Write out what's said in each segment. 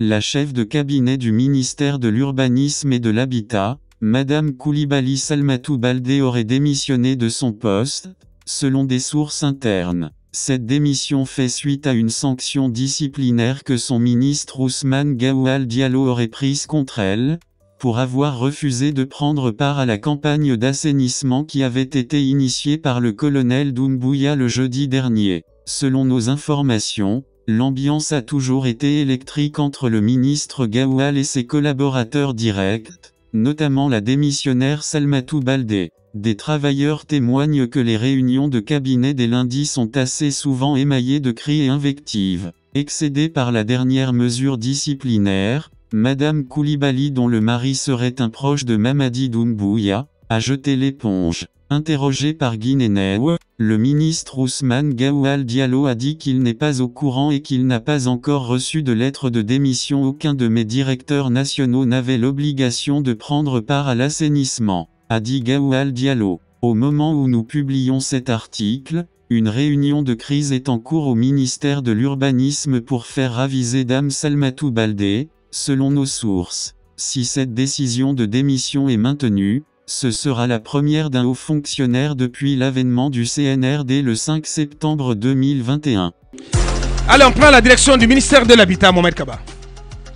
La chef de cabinet du ministère de l'Urbanisme et de l'Habitat, Madame Koulibaly Salmatou Baldé aurait démissionné de son poste, selon des sources internes. Cette démission fait suite à une sanction disciplinaire que son ministre Ousmane Gawal Diallo aurait prise contre elle, pour avoir refusé de prendre part à la campagne d'assainissement qui avait été initiée par le colonel Doumbouya le jeudi dernier. Selon nos informations, L'ambiance a toujours été électrique entre le ministre Gawal et ses collaborateurs directs, notamment la démissionnaire Salmatou Baldé. Des travailleurs témoignent que les réunions de cabinet des lundis sont assez souvent émaillées de cris et invectives. Excédée par la dernière mesure disciplinaire, Madame Koulibaly dont le mari serait un proche de Mamadi Doumbouya, a jeté l'éponge. Interrogée par Guinénew, le ministre Ousmane Gawal Diallo a dit qu'il n'est pas au courant et qu'il n'a pas encore reçu de lettre de démission. Aucun de mes directeurs nationaux n'avait l'obligation de prendre part à l'assainissement, a dit Gawal Diallo. Au moment où nous publions cet article, une réunion de crise est en cours au ministère de l'Urbanisme pour faire raviser Dame Salmatou Baldé, selon nos sources. Si cette décision de démission est maintenue, ce sera la première d'un haut fonctionnaire depuis l'avènement du CNRD le 5 septembre 2021. Allez, on prend la direction du ministère de l'Habitat, Mohamed Kaba.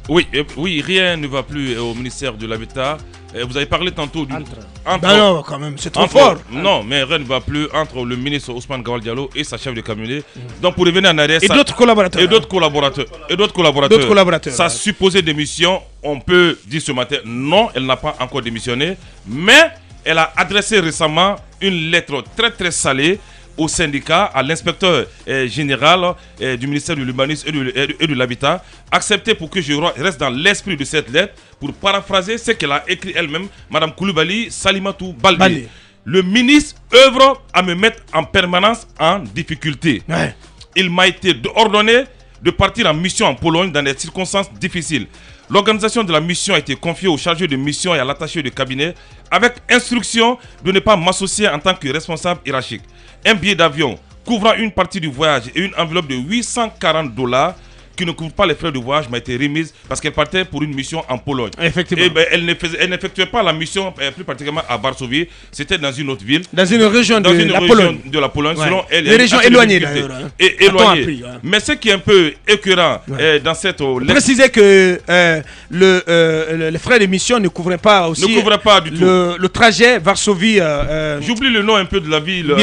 Oui, euh, oui, rien ne va plus au ministère de l'Habitat. Eh, vous avez parlé tantôt du. Entre. Non, non, quand même, c'est trop fort. Non, mais ne va plus entre le ministre Ousmane Gawal Diallo et sa chef de cabinet. Mm. Donc, pour revenir en arrière. Et d'autres collaborateurs. Et d'autres collaborateurs. Et d'autres collaborateurs. D'autres collaborateurs. Sa supposée démission, on peut dire ce matin, non, elle n'a pas encore démissionné. Mais elle a adressé récemment une lettre très très salée au syndicat, à l'inspecteur eh, général eh, du ministère de l'Urbanisme et de, l'Habitat, accepter pour que je reste dans l'esprit de cette lettre pour paraphraser ce qu'elle a écrit elle-même, Madame Koulibaly Salimatou Balbi. Le ministre œuvre à me mettre en permanence en difficulté. Il m'a été ordonné de partir en mission en Pologne dans des circonstances difficiles. L'organisation de la mission a été confiée au chargé de mission et à l'attaché de cabinet avec instruction de ne pas m'associer en tant que responsable hiérarchique. Un billet d'avion couvrant une partie du voyage et une enveloppe de 840 dollars qui ne couvre pas les frais de voyage m'a été remise parce qu'elle partait pour une mission en Pologne. Effectivement. Et eh ben, elle n'effectuait pas la mission, euh, plus particulièrement à Varsovie, c'était dans une autre ville. Dans une région, dans de, la Pologne. de la Pologne. elle, les régions éloignées hein. hein. Mais ce qui est un peu écœurant euh, dans cette. Euh, précisait que le, les frais de mission ne couvraient pas aussi. Le, trajet Varsovie. J'oublie le nom un peu de la ville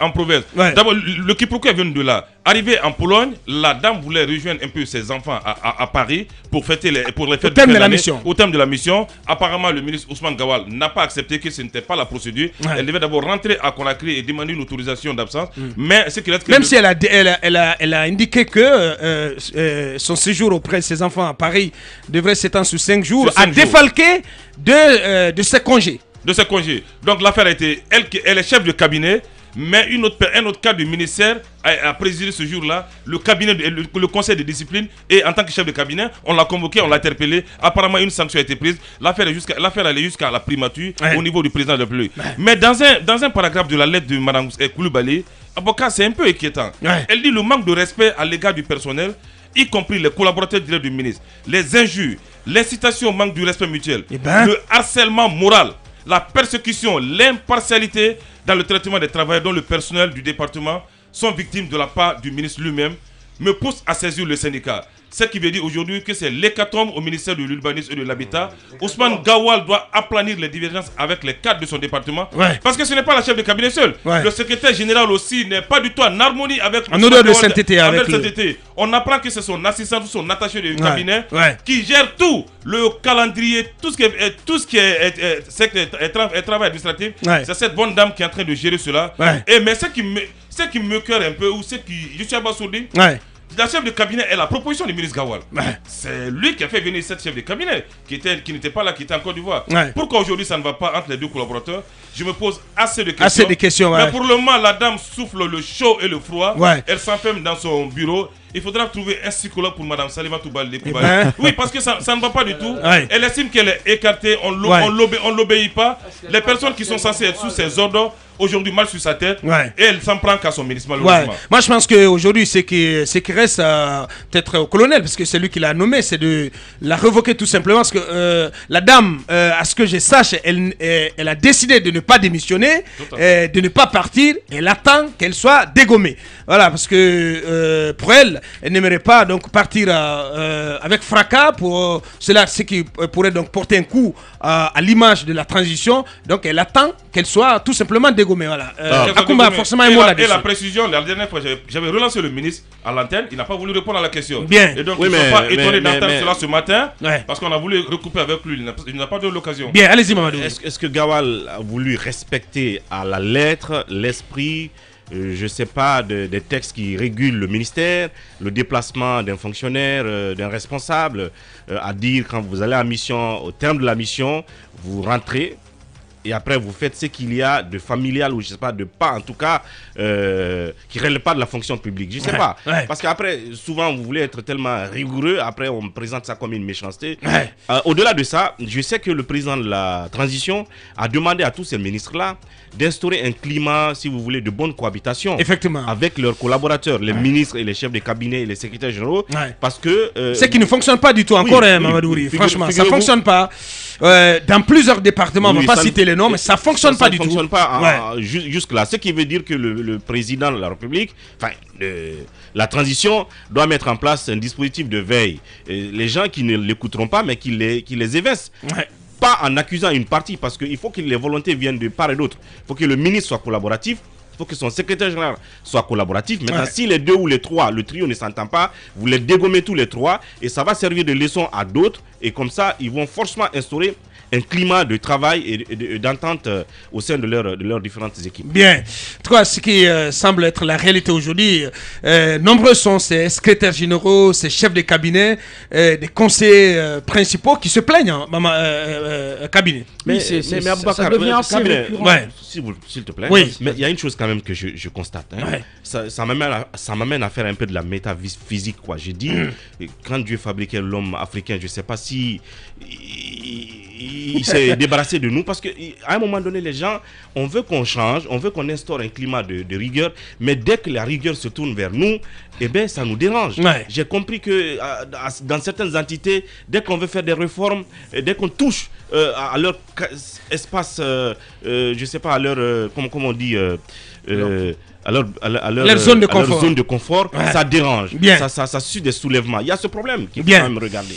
en province. D'abord, le elle vient de là. Arrivée en Pologne, la dame voulait rejoindre un peu ses enfants à, Paris pour fêter les, pour au thème de, la mission. Au thème de la mission, apparemment le ministre Ousmane Gawal n'a pas accepté que ce n'était pas la procédure. Elle devait d'abord rentrer à Conakry et demander une autorisation d'absence. Mm. Mais même si elle, a, elle, a, indiqué que euh, euh, euh, son séjour auprès de ses enfants à Paris devrait s'étendre sur 5 jours, elle a défalqué de, de ses congés. De ses congés. Donc l'affaire a été elle, elle est chef de cabinet. Mais une autre, un autre cas du ministère a, présidé ce jour-là le, cabinet le, conseil de discipline et en tant que chef de cabinet, on l'a convoqué, on l'a interpellé. Apparemment, une sanction a été prise. L'affaire est jusqu'à, allait jusqu'à la primature au niveau du président de la République. Mais dans un, dans un paragraphe de la lettre de Mme euh, Koulibaly, avocat, c'est un peu inquiétant. Elle dit le manque de respect à l'égard du personnel, y compris les collaborateurs directs du ministre, les injures, l'incitation au manque du respect mutuel, eh ben. le harcèlement moral la persécution, l'impartialité dans le traitement des travailleurs dont le personnel du département sont victimes de la part du ministre lui-même me pousse à saisir le syndicat. Ce qui veut dire aujourd'hui que c'est l'hécatombe au ministère de l'Urbanisme et de l'Habitat. Ousmane Gawal doit aplanir les divergences avec les cadres de son département. Parce que ce n'est pas la chef de cabinet seule. Le secrétaire général aussi n'est pas du tout en harmonie avec... En odeur de sainteté on apprend que c'est son assistant, son attaché de cabinet qui gère tout le calendrier, tout ce qui est, euh, tout ce qui est, euh, euh, travail administratif. C'est cette bonne dame qui est en train de gérer cela. Et mais ce qui me, cœur un peu, ou ce qui, je suis abasourdi, la chef de cabinet est la proposition du ministre Gawal. C'est lui qui a fait venir cette chef de cabinet qui n'était pas là, qui était en Côte d'Ivoire. Pourquoi aujourd'hui ça ne va pas entre les deux collaborateurs Je me pose assez de questions. Assez questions Mais pour le moment, la dame souffle le chaud et le froid. Elle s'enferme dans son bureau. Il faudra trouver un psychologue pour Madame Salima Toubal. Eh ben. Oui, parce que ça, ça, ne va pas du tout. Elle estime qu'elle est écartée, on ne l'obéit pas. Les personnes qui sont censées être sous ses ordres aujourd'hui mal sur sa tête et elle s'en prend qu'à son ministre Moi je pense qu'aujourd'hui ce qui, reste euh, peut-être au colonel, parce que c'est lui qui l'a nommé, c'est de la revoquer tout simplement parce que euh, la dame, euh, à ce que je sache, elle, elle a décidé de ne pas démissionner, de ne pas partir, elle attend qu'elle soit dégommée. Voilà, parce que pour elle, elle n'aimerait pas donc partir avec fracas pour cela, ce qui pourrait donc porter un coup à l'image de la transition. Donc elle attend qu'elle soit tout simplement dégommée mais voilà. Euh, ah. forcément la précision, la dernière fois, j'avais relancé le ministre à l'antenne, il n'a pas voulu répondre à la question. Bien. Et donc, je pas étonné d'entendre cela ce matin, parce qu'on a voulu recouper avec lui, il n'a pas donné l'occasion. Bien, allez-y, Mamadou. Est-ce que Gawal a voulu respecter à la lettre l'esprit euh, je ne sais pas, des textes qui régulent le ministère, le déplacement d'un fonctionnaire, euh, d'un responsable, euh, à dire quand vous allez à mission, au terme de la mission, vous rentrez, et après vous faites ce qu'il y a de familial ou je sais pas, de pas en tout cas, euh, qui relève pas de la fonction publique. Je sais pas. Parce qu'après, souvent vous voulez être tellement rigoureux, après on présente ça comme une méchanceté. Euh, au-delà de ça, je sais que le président de la transition a demandé à tous ces ministres-là d'instaurer un climat, si vous voulez, de bonne cohabitation. Effectivement. Avec leurs collaborateurs, les ministres et les chefs de cabinet et les secrétaires généraux. Parce que. Euh, c'est qui ne fonctionne pas du tout encore, oui, hein, Franchement, ça fonctionne pas. Euh, dans plusieurs départements, oui, on va pas citer non mais ça fonctionne pas du tout. Ça fonctionne pas hein, jusque-là. Ce qui veut dire que le, président de la République, enfin, la transition doit mettre en place un dispositif de veille. les gens qui ne l'écouteront pas, mais qui les, qui les évincent. pas en accusant une partie, parce qu'il faut que les volontés viennent de part et d'autre. Il faut que le ministre soit collaboratif, faut que son secrétaire général soit collaboratif. Maintenant, si les deux ou les trois, le trio ne s'entend pas, vous les dégommez tous les trois et ça va servir de leçon à d'autres. Et comme ça, ils vont forcément instaurer un climat de travail et d'entente euh, au sein de, leurs différentes équipes. Bien. En ce qui euh, semble être la réalité aujourd'hui, euh, nombreux sont ces secrétaires généraux, ces chefs de cabinet, des conseillers principaux qui se plaignent, hein, maman, cabinet. Mais, c'est ça, S'il te plaît. Oui. Mais il y a une chose quand même que je, constate. Hein. Ça, m'amène à, faire un peu de la métaphysique. Quoi. Je dit mmh. quand Dieu fabriquait l'homme africain, je ne sais pas si il s'est débarrassé de nous parce qu'à un moment donné, les gens, on veut qu'on change, on veut qu'on instaure un climat de, rigueur, mais dès que la rigueur se tourne vers nous, eh bien, ça nous dérange. J'ai compris que dans certaines entités, dès qu'on veut faire des réformes, eh, dès qu'on touche euh, à leur espace, euh, euh, je sais pas, à leur, euh, comment, comment on dit, à leur, à leur, à leur, zone, de confort. de confort ça dérange. Bien. Ça, ça, ça suit des soulèvements. Il y a ce problème qui faut quand même regarder.